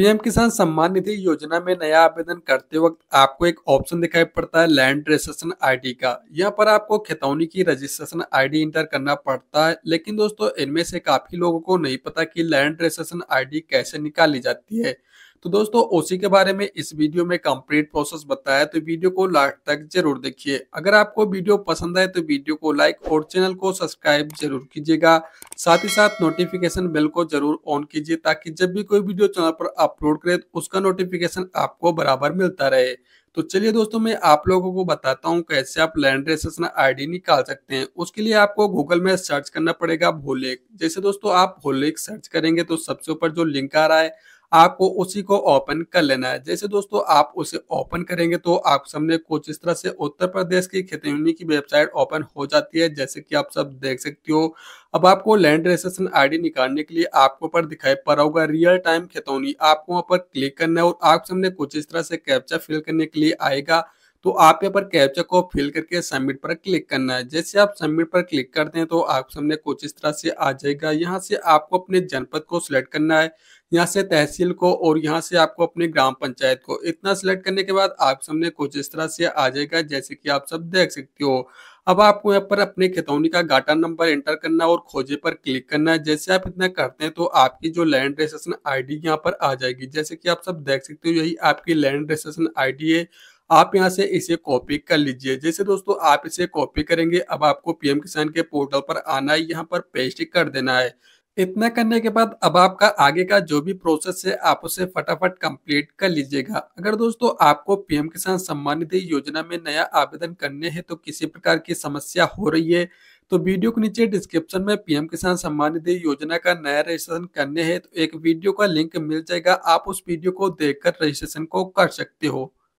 PM किसान सम्मान निधि योजना में नया आवेदन करते वक्त आपको एक ऑप्शन दिखाई पड़ता है लैंड रजिस्ट्रेशन आईडी का यहाँ पर आपको खेतौनी की रजिस्ट्रेशन आईडी इंटर करना पड़ता है लेकिन दोस्तों इनमें से काफी लोगों को नहीं पता कि लैंड रजिस्ट्रेशन आईडी कैसे निकाली जाती है तो दोस्तों ओसी के बारे में इस वीडियो में कंप्लीट प्रोसेस बताया तो वीडियो को लास्ट तक जरूर देखिए अगर आपको वीडियो पसंद आए तो वीडियो को लाइक और चैनल को सब्सक्राइब जरूर कीजिएगा साथ ही साथ नोटिफिकेशन बेल को जरूर ऑन कीजिए ताकि जब भी कोई वीडियो चैनल पर अपलोड करे तो उसका नोटिफिकेशन आपको बराबर मिलता रहे तो चलिए दोस्तों मैं आप लोगों को बताता हूँ कैसे आप लैंड रजिस्ट्रेशन आईडी निकाल सकते हैं उसके लिए आपको गूगल में सर्च करना पड़ेगा भोलेक जैसे दोस्तों आप भोलेक सर्च करेंगे तो सबसे ऊपर जो लिंक आ रहा है आपको उसी को ओपन कर लेना है जैसे दोस्तों आप उसे ओपन करेंगे तो आप सामने कुछ इस तरह से उत्तर प्रदेश की खेती की वेबसाइट ओपन हो जाती है जैसे कि आप सब देख सकते हो अब आपको लैंड रजिस्ट्रेशन आईडी निकालने के लिए आपको ऊपर दिखाई पड़ा होगा रियल टाइम खेतौनी आपको वहां पर क्लिक करना है और आप सामने कुछ इस तरह से कैप्चा फिल करने के लिए आएगा तो आप यहाँ पर कैप्चा को फिल करके सबमिट पर क्लिक करना है जैसे आप सबमिट पर क्लिक करते हैं तो आप सामने कुछ इस तरह से आ जाएगा यहाँ से आपको अपने जनपद को सिलेक्ट करना है यहाँ से तहसील को और यहाँ से आपको अपने ग्राम पंचायत को इतना सिलेक्ट करने के बाद आप सामने कुछ इस तरह से आ जाएगा जैसे कि आप सब देख सकते हो अब आपको यहाँ पर अपने खेतौनी का गाटा नंबर एंटर करना और खोजे पर क्लिक करना है जैसे आप इतना करते हैं तो आपकी जो लैंड रजिस्ट्रेशन आईडी यहाँ पर आ जाएगी जैसे कि आप सब देख सकते हो यही आपकी लैंड रजिस्ट्रेशन आईडी है आप यहाँ से इसे कॉपी कर लीजिए जैसे दोस्तों आप इसे कॉपी करेंगे अब आपको पीएम किसान के पोर्टल पर आना है यहाँ पर पेस्ट कर देना है इतना करने के बाद अब आपका आगे का जो भी प्रोसेस है आप उसे फटाफट कंप्लीट कर लीजिएगा अगर दोस्तों आपको पीएम किसान सम्मान निधि योजना में नया आवेदन करने है तो किसी प्रकार की समस्या हो रही है तो वीडियो के नीचे डिस्क्रिप्शन में पीएम किसान सम्मान निधि योजना का नया रजिस्ट्रेशन करने है तो एक वीडियो का लिंक मिल जाएगा आप उस वीडियो को देखकर रजिस्ट्रेशन को कर सकते हो